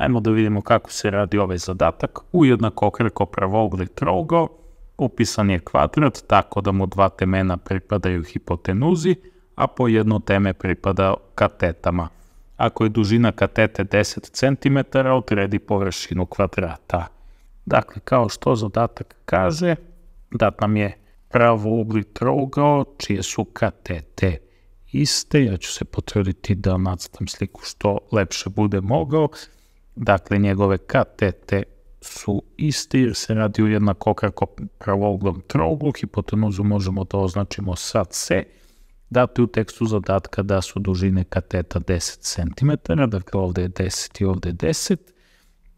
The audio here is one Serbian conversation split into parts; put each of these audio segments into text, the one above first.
Ajmo da vidimo kako se radi ovaj zadatak. U jednakokrilko pravogli trougao upisan je kvadrat tako da mu dva temena pripadaju hipotenuzi, a po jedno teme pripada katetama. Ako je dužina katete 10 cm, odredi površinu kvadrata. Dakle, kao što zadatak kaže, dat nam je pravougli trougao čije su katete iste. Ja ću se potruditi da nacetam sliku što lepše bude mogao. Dakle, njegove katete su isti jer se radi o jednakokrako pravoglom trouglu. Hipotenuzu možemo da označimo sa C. Dati u tekstu zadatka da su dužine kateta 10 cm, dakle ovde je 10 i ovde je 10.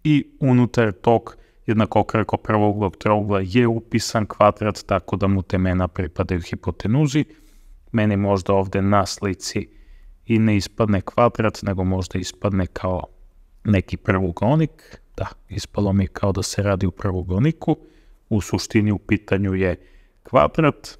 I unutar tog jednakokrako pravouglog trougla je upisan kvadrat tako da mu temena pripadaju hipotenuzi. Meni možda ovde na slici i ne ispadne kvadrat, nego možda ispadne kao neki prvogonik, da, ispalo mi kao da se radi u prvogoniku, u suštini u pitanju je kvadrat,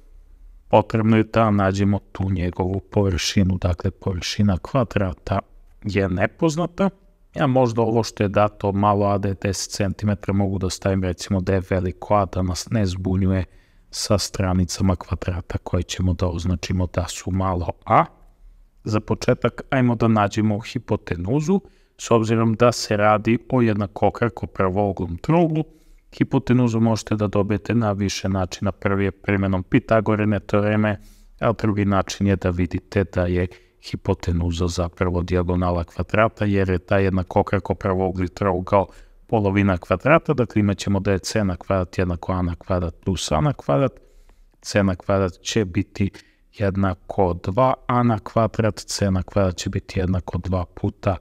potrebno je da nađemo tu njegovu površinu, dakle površina kvadrata je nepoznata, ja možda ovo što je dato malo a da je 10 cm mogu da stavim recimo da je veliko a da nas ne zbunjuje sa stranicama kvadrata koje ćemo da označimo da su malo a. Za početak ajmo da nađemo hipotenuzu, hipotenuzu, S obzirom da se radi o jednakokraku pravouglom trouglu, hipotenuzu možete da dobijete na više načina. Prvi je primenom Pitagorene teoreme, a drugi način je da vidite da je hipotenuza zapravo dijagonala kvadrata, jer je ta jednakokrako pravougli trougao polovina kvadrata, dakle imat ćemo da je c na kvadrat jednako a na kvadrat plus a na kvadrat, c na kvadrat će biti jednako 2a na kvadrat, c na kvadrat će biti jednako 2 puta 2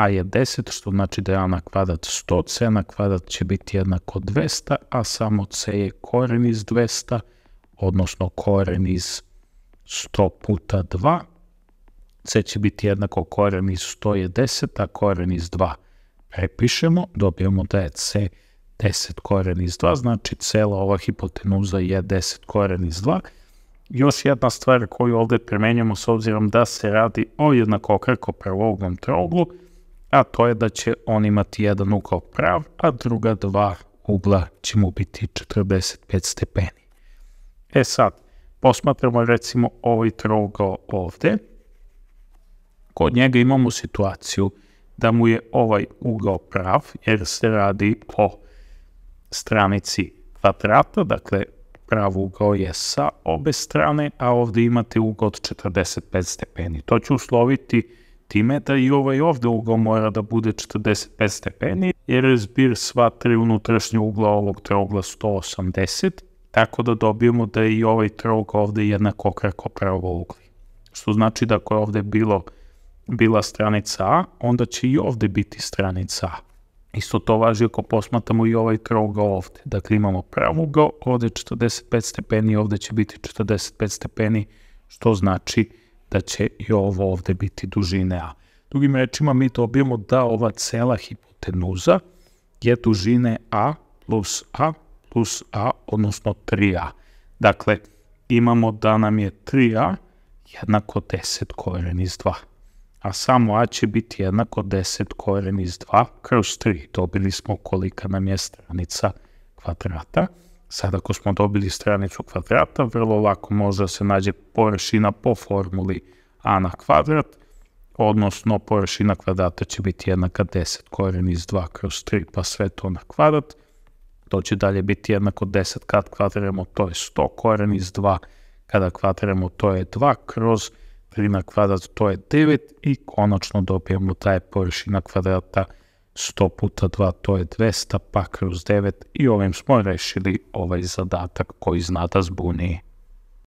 a je 10, što znači da je a na kvadrat 100, c na kvadrat će biti jednako 200, a samo c je koren iz 200, odnosno koren iz 100 puta 2, c će biti jednako koren iz 100 je 10, a koren iz 2 prepišemo, dobijemo da je c 10 koren iz 2, znači cela ova hipotenuza je 10 koren iz 2. Još jedna stvar koju ovde primenjamo s obzirom da se radi o jednakokrako pravouglom trouglu, a to je da će on imati jedan ugao prav, a druga dva ugla će mu biti 45 stepeni. E sad, posmatramo recimo ovaj trougao ovde. Kod njega imamo situaciju da mu je ovaj ugao prav, jer se radi o stranici kvadrata, dakle prav ugao je sa obe strane, a ovde imate ugao od 45 stepeni. To će usloviti time da i ovaj ovde ugao mora da bude 45 stepeni, jer je zbir sva tri unutrašnje ugla ovog trougla 180, tako da dobijemo da je i ovaj trougla ovde jednako okrako pravo ugli. Što znači da ako je ovde bilo, bila stranica A, onda će i ovde biti stranica A. Isto to važi ako posmatamo i ovaj trougla ovde. Dakle, imamo ugao, ovde 45 stepeni, ovde će biti 45 stepeni, što znači da će i ovo ovde biti dužine A. Drugim rečima, mi dobijemo da ova cela hipotenuza je dužine A plus A plus A, odnosno 3A. Dakle, imamo da nam je 3A jednako 10 koren iz 2. A samo A će biti jednako 10 koren iz 2 kroz 3. Dobili smo kolika nam je stranica kvadrata. Sad ako smo dobili stranicu kvadrata, vrlo lako može da se nađe površina po formuli a na kvadrat, odnosno površina kvadrata će biti jednaka 10 koren iz 2 kroz 3, pa sve to na kvadrat. To će dalje biti jednako 10 kad kvadremo, to je 100 koren iz 2, kada kvadriramo to je 2 kroz 3 na kvadrat, to je 9 i konačno dobijemo taj da površina kvadrata 10 100 puta 2 to je 200, pa kroz 9 i ovim smo rešili ovaj zadatak koji zna da zbuni